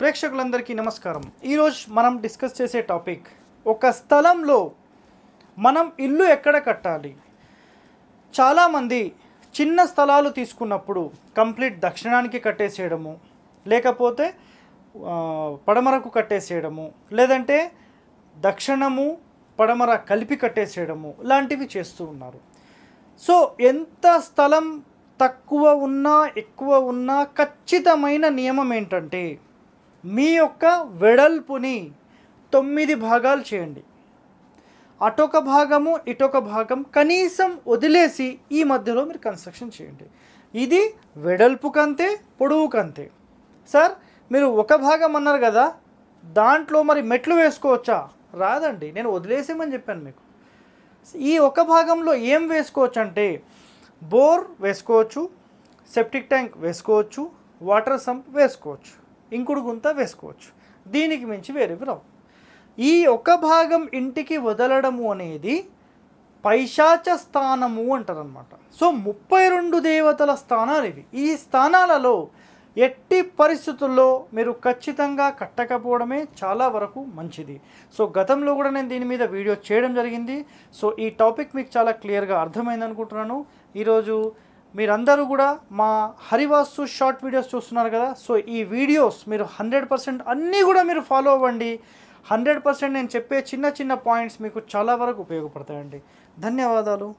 ప్రేక్షకులందరికీ నమస్కారం ఈరోజు మనం డిస్కస్ చేసే టాపిక్ ఒక స్థలంలో మనం ఇల్లు ఎక్కడ కట్టాలి చాలామంది చిన్న స్థలాలు తీసుకున్నప్పుడు కంప్లీట్ దక్షిణానికి కట్టేసేయడము లేకపోతే పడమరకు కట్టేసేయడము లేదంటే దక్షిణము పడమర కలిపి కట్టేసేయడము లాంటివి చేస్తూ ఉన్నారు సో ఎంత స్థలం తక్కువ ఉన్నా ఎక్కువ ఉన్నా ఖచ్చితమైన నియమం ఏంటంటే మీ యొక్క వెడల్పుని తొమ్మిది భాగాలు చేయండి అటొక భాగము ఇటొక భాగం కనీసం వదిలేసి ఈ మధ్యలో మీరు కన్స్ట్రక్షన్ చేయండి ఇది వెడల్పు కంతే పొడవు కంతే సార్ మీరు ఒక భాగం అన్నారు కదా దాంట్లో మరి మెట్లు వేసుకోవచ్చా రాదండి నేను వదిలేసేమని చెప్పాను మీకు ఈ ఒక భాగంలో ఏం వేసుకోవచ్చు అంటే బోర్ వేసుకోవచ్చు సెప్టిక్ ట్యాంక్ వేసుకోవచ్చు వాటర్ సంప్ వేసుకోవచ్చు ఇంకుడు గుంత వేసుకోవచ్చు దీనికి మించి వేరేవి రావు ఈ ఒక భాగం ఇంటికి వదలడము అనేది పైశాచ స్థానము అంటారనమాట సో ముప్పై రెండు దేవతల స్థానాలు ఇవి ఈ స్థానాలలో ఎట్టి పరిస్థితుల్లో మీరు ఖచ్చితంగా కట్టకపోవడమే చాలా వరకు మంచిది సో గతంలో కూడా నేను దీని మీద వీడియో చేయడం జరిగింది సో ఈ టాపిక్ మీకు చాలా క్లియర్గా అర్థమైంది అనుకుంటున్నాను ఈరోజు మీరందరూ కూడా మా హరివాసు షార్ట్ వీడియోస్ చూస్తున్నారు కదా సో ఈ వీడియోస్ మీరు హండ్రెడ్ పర్సెంట్ అన్నీ కూడా మీరు ఫాలో అవ్వండి హండ్రెడ్ పర్సెంట్ నేను చెప్పే చిన్న చిన్న పాయింట్స్ మీకు చాలా వరకు ఉపయోగపడతాయండి ధన్యవాదాలు